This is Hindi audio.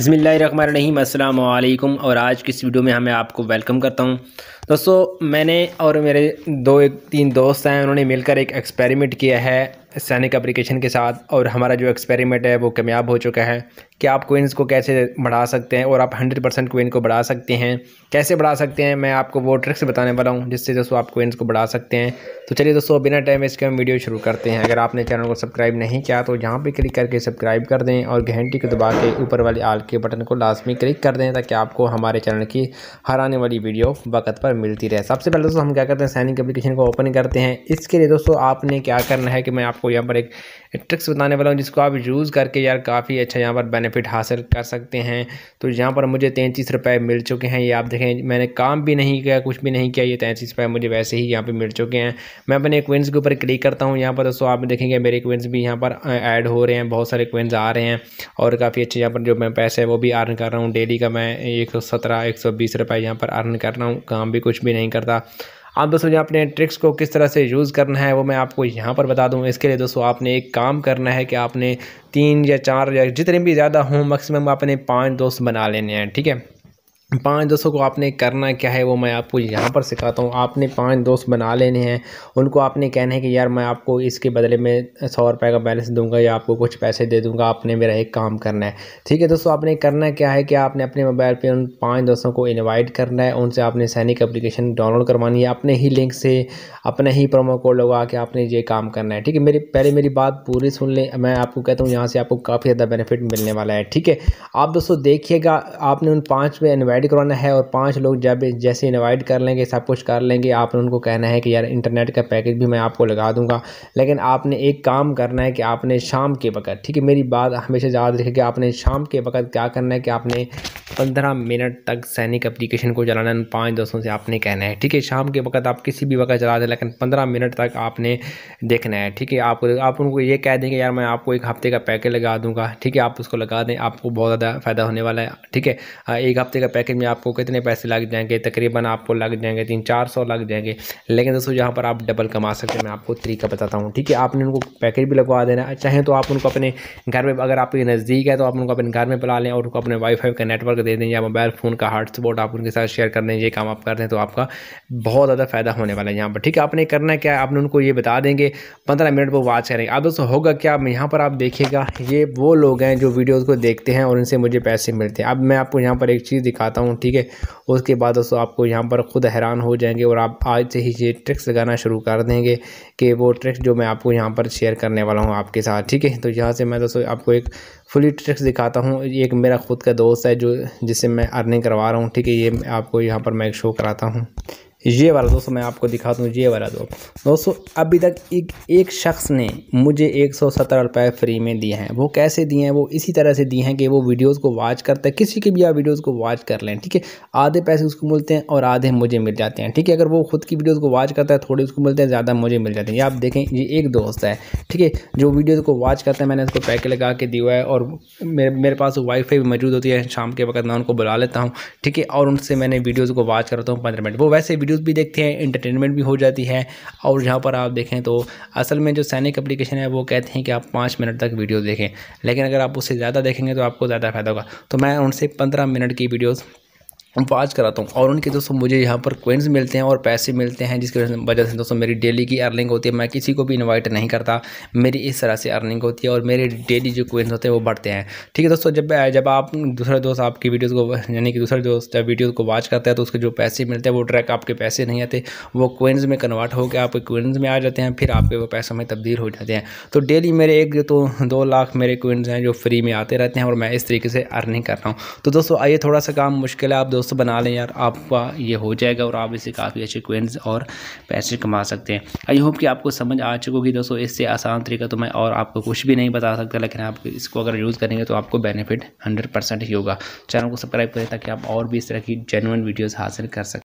बसमिलीम अल्लाम और आज की इस वीडियो में हमें आपको वेलकम करता हूँ दोस्तों मैंने और मेरे दो एक तीन दोस्त हैं उन्होंने मिलकर एक एक्सपेरिमेंट किया है सैनिक एप्लीकेशन के साथ और हमारा जो एक्सपेरिमेंट है वो कामयाब हो चुका है कि आप कोइंस को कैसे बढ़ा सकते हैं और आप हंड्रेड परसेंट कोइन को बढ़ा सकते हैं कैसे बढ़ा सकते हैं मैं आपको वो ट्रिक्स बताने वाला हूँ जिससे दोस्तों आप कोइंस को बढ़ा सकते हैं तो चलिए दोस्तों बिना टाइम इसके हम वीडियो शुरू करते हैं अगर आपने चैनल को सब्सक्राइब नहीं किया तो यहाँ पर क्लिक करके सब्सक्राइब कर दें और घंटी को दबा के ऊपर वाले आल के बटन को लाजमी क्लिक कर दें ताकि आपको हमारे चैनल की हर आने वाली वीडियो वक्त पर मिलती रहे सबसे पहले दोस्तों हम क्या करते हैं सैनिक अपलिकेशन को ओपन करते हैं इसके लिए दोस्तों आपने क्या करना है कि मैं आपको यहाँ पर एक ट्रिक्स बताने वाला हूँ जिसको आप यूज़ करके यार काफ़ी अच्छा यहाँ पर बेनिफिट हासिल कर सकते हैं तो यहाँ पर मुझे तैंतीस रुपये मिल चुके हैं ये आप देखें मैंने काम भी नहीं किया कुछ भी नहीं किया ये तैंतीस रुपये मुझे वैसे ही यहाँ पर मिल चुके हैं मैं अपने क्विंस के ऊपर क्लिक करता हूँ यहाँ पर दोस्तों आप देखेंगे मेरे क्विंस भी यहाँ पर ऐड हो रहे हैं बहुत सारे क्विंस आ रहे हैं और काफ़ी अच्छे यहाँ पर जो मैं पैसे वो भी अर्न कर रहा हूँ डेली का मैं एक सौ सत्रह एक सौ बीस रुपये यहाँ पर अर्न कर रहा हूँ काम भी कुछ भी नहीं करता आप दोस्तों जो अपने ट्रिक्स को किस तरह से यूज़ करना है वो मैं आपको यहाँ पर बता दूँ इसके लिए दोस्तों आपने एक काम करना है कि आपने तीन या चार या जितने भी ज़्यादा हों मैक्सिमम आपने पाँच दोस्त बना लेने हैं ठीक है पाँच दोस्तों को आपने करना क्या है वो मैं आपको यहाँ पर सिखाता हूँ आपने पाँच दोस्त बना लेने हैं उनको आपने कहना है कि यार मैं आपको इसके बदले में सौ रुपये का बैलेंस दूंगा या आपको कुछ पैसे दे दूंगा आपने मेरा एक काम करना है ठीक है दोस्तों आपने करना क्या है कि आपने अपने मोबाइल पर उन पाँच दोस्तों को इन्वाइट करना है उनसे आपने सैनिक अप्लीकेशन डाउनलोड करवानी है अपने ही लिंक से अपने ही प्रोमो कोड लगा के आपने ये काम करना है ठीक है मेरी पहले मेरी बात पूरी सुन लें मैं आपको कहता हूँ यहाँ से आपको काफ़ी ज़्यादा बेनिफिट मिलने वाला है ठीक है आप दोस्तों देखिएगा आपने उन पाँच में इन्वाइट इनवाइट करवाना है और पांच लोग जब जैसे इनवाइट कर लेंगे सब कुछ कर लेंगे आपने उनको कहना है कि यार इंटरनेट का पैकेज भी मैं आपको लगा दूंगा लेकिन आपने एक काम करना है कि आपने शाम के वक्त ठीक है मेरी बात हमेशा याद रखेगी कि आपने शाम के वक्त क्या करना है कि आपने पंद्रह मिनट तक सैनिक एप्लीकेशन को चलाना है पाँच दोस्तों से आपने कहना है ठीक है शाम के वक्त आप किसी भी वक्त चला दें लेकिन पंद्रह मिनट तक आपने देखना है ठीक है आप आप उनको ये कह दें कि यार मैं आपको एक हफ्ते का पैकेज लगा दूंगा ठीक है आप उसको लगा दें आपको बहुत ज़्यादा फ़ायदा होने वाला है ठीक है एक हफ्ते का पैकेज में आपको कितने पैसे लग जाएंगे तकरीबन आपको लग जाएंगे तीन चार सौ लग जाएंगे लेकिन दोस्तों यहाँ पर आप डबल कमा सकते हैं मैं आपको तरीका बताता हूँ ठीक है आपने उनको पैकेज भी लगवा देना चाहें तो आप उनको अपने घर में अगर आपके नज़दीक है तो आप उनको अपने घर में बुला लें और उनको अपने वाईफाई का नेटवर्क दे दें या मोबाइल फ़ोन का हॉटस्पॉट आप उनके साथ शेयर कर दें ये काम आप कर दें तो आपका बहुत ज़्यादा फ़ायदा होने वाला है यहाँ पर ठीक है आपने करना क्या है आपने उनको ये बता देंगे पंद्रह मिनट वो वाच करेंगे अब दोस्तों होगा क्या यहाँ पर आप देखिएगा ये वो लोग हैं जो वीडियोज़ को देखते हैं और इनसे मुझे पैसे मिलते हैं अब मैं आपको यहाँ पर एक चीज़ दिखाता हूँ ठीक है उसके बाद दोस्तों आपको यहाँ पर ख़ुद हैरान हो जाएंगे और आप आज से ही ये ट्रिक्स लगाना शुरू कर देंगे कि वो ट्रिक्स जो मैं आपको यहाँ पर शेयर करने वाला हूँ आपके साथ ठीक है तो यहाँ से मैं दोस्तों आपको एक फुली ट्रिक्स दिखाता हूँ एक मेरा खुद का दोस्त है जो जिससे मैं अर्निंग करवा रहा हूँ ठीक है ये आपको यहाँ पर मैं शो कराता हूँ ये वाला दोस्तों मैं आपको दिखाता हूँ ये वाला दो दोस्तों अभी तक एक एक शख्स ने मुझे एक सौ सत्तर रुपये फ्री में दिए हैं वो कैसे दिए हैं वो इसी तरह से दिए हैं कि वो वीडियोस को वॉच करते हैं किसी की भी आप वीडियोस को वॉच कर लें ठीक है आधे पैसे उसको मिलते हैं और आधे मुझे मिल जाते हैं ठीक है अगर वो खुद की वीडियोज़ को वॉच करता है थोड़े उसको मिलते हैं ज़्यादा मुझे मिल जाते हैं ये आप देखें ये एक दोस्त है ठीक है जो वीडियोज़ को वॉच करते हैं मैंने उसको पैक लगा के दिया है और मेरे मेरे पास वाईफाई भी मौजूद होती है शाम के वक्त मैं उनको बुला लेता हूँ ठीक है और उनसे मैंने वीडियोज़ को वॉच करता हूँ पंद्रह मिनट वो वैसे वीडियोस भी देखते हैं इंटरटेनमेंट भी हो जाती है और यहाँ पर आप देखें तो असल में जो सैनिक एप्लीकेशन है वो कहते हैं कि आप पाँच मिनट तक वीडियो देखें लेकिन अगर आप उससे ज़्यादा देखेंगे तो आपको ज़्यादा फ़ायदा होगा तो मैं उनसे पंद्रह मिनट की वीडियोज़ पाँच कराता हूँ और उनके दोस्तों मुझे यहाँ पर क्वेंस मिलते हैं और पैसे मिलते हैं जिसकी वजह से दोस्तों मेरी डेली की अर्निंग होती है मैं किसी को भी इन्वाइट नहीं करता मेरी इस तरह से अर्निंग होती है और मेरे डेली जो क्वेंस होते हैं वो बढ़ते हैं ठीक है दोस्तों जब जब आप दूसरे दोस्त आपकी वीडियोज़ को यानी कि दूसरे दोस्त जब वीडियोज़ को वॉच करता है तो उसके जो पैसे मिलते हैं वो ट्रैक आपके पैसे नहीं आते वो क्वेंस में कन्वर्ट होकर आपके क्वेंस में आ जाते हैं फिर आपके वो पैसों में तब्दील हो जाते हैं तो डेली मेरे एक तो दो लाख मेरे क्वेंस हैं जो फ्री में आते रहते हैं और मैं इस तरीके से अर्निंग कर रहा हूँ तो दोस्तों आइए थोड़ा सा काम मुश्किल है आप दोस्तों दोस्त बना लें यार आपका ये हो जाएगा और आप इससे काफ़ी अच्छे क्वेंस और पैसे कमा सकते हैं आई होप कि आपको समझ आ चुकी होगी दोस्तों इससे आसान तरीका तो मैं और आपको कुछ भी नहीं बता सकता लेकिन आप इसको अगर यूज़ करेंगे तो आपको बेनिफिट हंड्रेड परसेंट ही होगा चैनल को सब्सक्राइब करें ताकि आप और भी इस तरह की जेनुअन वीडियोज़ हासिल कर सकें